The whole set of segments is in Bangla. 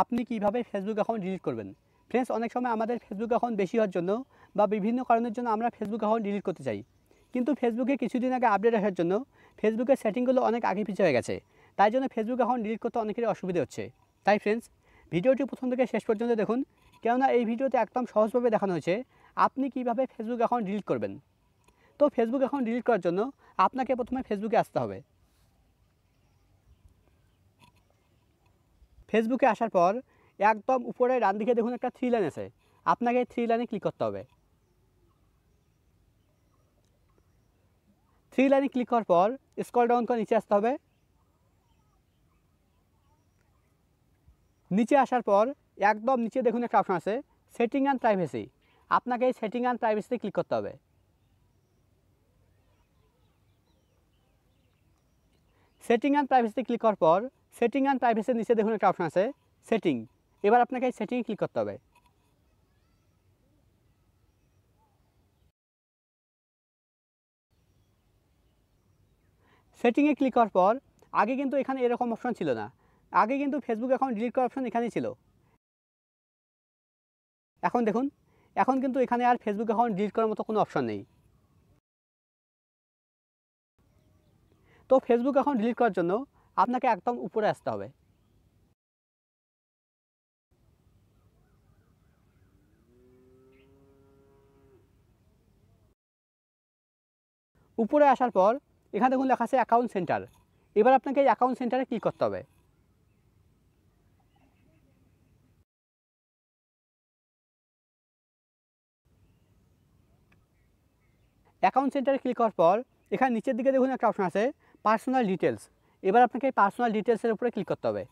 আপনি কিভাবে ফেসবুক অ্যাকাউন্ট ডিলিট করবেন ফ্রেন্ডস অনেক সময় আমাদের ফেসবুক অ্যাকাউন্ট বেশি হওয়ার জন্য বা বিভিন্ন কারণের জন্য আমরা ফেসবুক অ্যাকাউন্ট ডিলিট করতে চাই কিন্তু ফেসবুকে কিছুদিন আগে আপডেট আসার জন্য ফেসবুকের সেটিংগুলো অনেক আগে পিছিয়ে হয়ে গেছে তাই জন্য ফেসবুক অ্যাকাউন্ট ডিলিট করতে অনেকের অসুবিধা হচ্ছে তাই ফ্রেন্ডস ভিডিওটি প্রথম থেকে শেষ পর্যন্ত দেখুন কেননা এই ভিডিওতে একদম সহজভাবে দেখানো হয়েছে আপনি কিভাবে ফেসবুক অ্যাকাউন্ট ডিলিট করবেন তো ফেসবুক অ্যাকাউন্ট ডিলিট করার জন্য আপনাকে প্রথমে ফেসবুকে আসতে হবে ফেসবুকে আসার পর একদম উপরে ডান দিকে দেখুন একটা থ্রি লাইন আছে আপনাকে থ্রি লাইনে ক্লিক করতে হবে থ্রি লাইনে ক্লিক করার পর স্কল ডাউন করে নিচে আসতে হবে নিচে আসার পর একদম নিচে দেখুন একটা অপশান আছে সেটিং অ্যান্ড প্রাইভেসি আপনাকে এই সেটিং অ্যান্ড প্রাইভেসিতে ক্লিক করতে হবে সেটিং অ্যান্ড প্রাইভেসিতে ক্লিক করার পর সেটিং অ্যান্ড প্রাইভেসির নিচে দেখুন একটা অপশন আছে সেটিং এবার আপনাকে এই সেটিংয়ে ক্লিক করতে হবে সেটিংয়ে ক্লিক করার পর আগে কিন্তু এখানে এরকম অপশন ছিল না আগে কিন্তু ফেসবুক অ্যাকাউন্ট ডিলিট করার অপশন এখানেই ছিল এখন দেখুন এখন কিন্তু এখানে আর ফেসবুক অ্যাকাউন্ট ডিলিট করার মতো কোনো অপশন নেই তো ফেসবুক অ্যাকাউন্ট ডিলিট করার জন্য আপনাকে একদম উপরে আসতে হবে উপরে আসার পর এখানে দেখুন লেখা আছে অ্যাকাউন্ট সেন্টার এবার আপনাকে এই অ্যাকাউন্ট সেন্টারে ক্লিক করতে হবে অ্যাকাউন্ট সেন্টারে ক্লিক করার পর এখানে নিচের দিকে দেখুন একটা অপশন আছে পার্সোনাল ডিটেলস এবার আপনাকে পার্সোনাল ডিটেলসের উপরে ক্লিক করতে হবে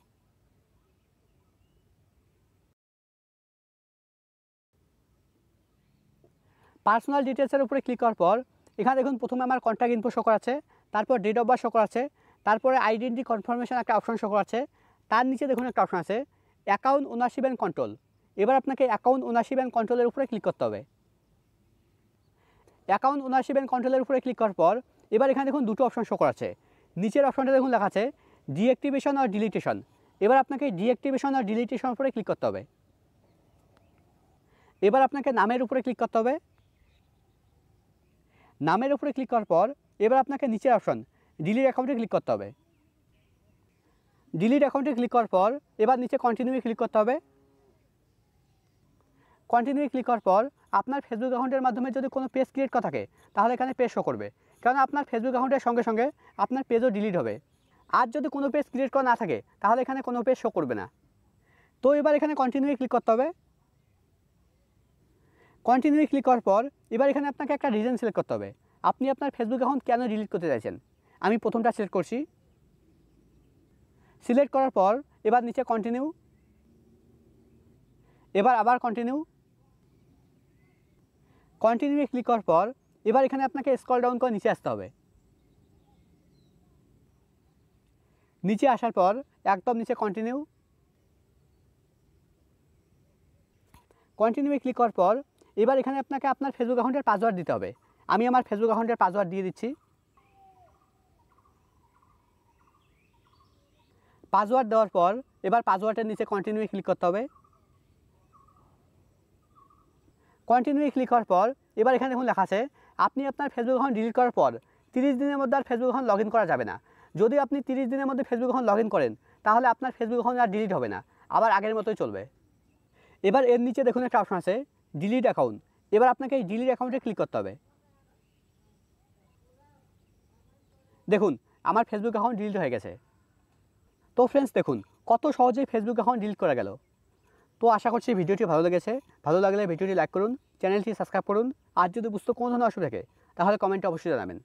পার্সোনাল ডিটেলসের উপরে ক্লিক করার পর এখানে দেখুন প্রথমে আমার কন্ট্যাক্ট ইনফো শো আছে তারপর ডেট অফ বার্থ শো আছে তারপরে আইডেন্টি কনফার্মেশন একটা অপশন শো আছে তার নিচে দেখুন একটা অপশন আছে অ্যাকাউন্ট ওনারশিপ অ্যান্ড কন্ট্রোল এবার আপনাকে অ্যাকাউন্ট ওনারশিপ অ্যান্ড কন্ট্রোলের উপরে ক্লিক করতে হবে অ্যাকাউন্ট ওনারশিপ অ্যান্ড কন্ট্রোলের উপরে ক্লিক করার পর এবার এখানে দেখুন দুটো অপশন শো আছে নিচের অপশনটা দেখুন লেখা আছে ডিঅ্যাক্টিভেশন আর ডিলিটেশন এবার আপনাকে ডিঅ্যাক্টিভেশন আর ডিলিটেশন উপরে ক্লিক করতে হবে এবার আপনাকে নামের উপরে ক্লিক করতে হবে নামের উপরে ক্লিক করার পর এবার আপনাকে নিচের অপশন ডিলিট অ্যাকাউন্টে ক্লিক করতে হবে ডিলিট অ্যাকাউন্টে ক্লিক করার পর এবার নিচে কন্টিনিউয়ে ক্লিক করতে হবে কন্টিনিউ ক্লিক করার পর আপনার ফেসবুক অ্যাকাউন্টের মাধ্যমে যদি কোনো পেজ ক্রিয়েট করা থাকে তাহলে এখানে পেজ শো করবে কারণ আপনার ফেসবুক অ্যাকাউন্টের সঙ্গে সঙ্গে আপনার পেজও ডিলিট হবে আর যদি কোনো পেজ ক্রিয়েট করা না থাকে তাহলে এখানে কোনো পেজ শো করবে না তো এবার এখানে কন্টিনিউ ক্লিক করতে হবে কন্টিনিউ ক্লিক করার পর এবার এখানে আপনাকে একটা রিজন সিলেক্ট করতে হবে আপনি আপনার ফেসবুক অ্যাকাউন্ট কেন ডিলিট করতে চাইছেন আমি প্রথমটা সিলেক্ট করছি সিলেক্ট করার পর এবার নিচে কন্টিনিউ এবার আবার কন্টিনিউ কন্টিনিউ ক্লিক করার পর এবার এখানে আপনাকে স্কল ডাউন করে নিচে আসতে হবে নিচে আসার পর একদম নিচে কন্টিনিউ কন্টিনিউয়ে ক্লিক করার পর এবার এখানে আপনাকে আপনার ফেসবুক অ্যাকাউন্টের পাসওয়ার্ড দিতে হবে আমি আমার ফেসবুক অ্যাকাউন্টের পাসওয়ার্ড দিয়ে দিচ্ছি পাসওয়ার্ড দেওয়ার পর এবার পাসওয়ার্ডের নিচে কন্টিনিউয়ে ক্লিক করতে হবে কন্টিনিউয়ে ক্লিক করার পর এবার এখানে দেখুন লেখা আছে আপনি আপনার ফেসবুক অ্যাকাউন্ট ডিলিট করার পর তিরিশ দিনের মধ্যে আর ফেসবুক অ্যাকাউন্ট লগ করা যাবে না যদি আপনি তিরিশ দিনের মধ্যে ফেসবুক অ্যাকাউন্ট লগ করেন তাহলে আপনার ফেসবুক অ্যাকাউন্ট আর ডিলিট হবে না আবার আগের মতোই চলবে এবার এর নিচে দেখুন একটা অপশন আছে ডিলিট অ্যাকাউন্ট এবার আপনাকে এই ডিলিট অ্যাকাউন্টে ক্লিক করতে হবে দেখুন আমার ফেসবুক অ্যাকাউন্ট ডিলিট হয়ে গেছে তো ফ্রেন্ডস দেখুন কত সহজে ফেসবুক অ্যাকাউন্ট ডিলিট করা গেল তো আশা করছি ভিডিওটি ভালো লেগেছে ভালো লাগলে ভিডিওটি লাইক করুন চ্যানেলটি সাবস্ক্রাইব করুন আর যদি বুঝতে কোনো ধরনের অসুবিধা থাকে তাহলে কমেন্টে অবশ্যই জানাবেন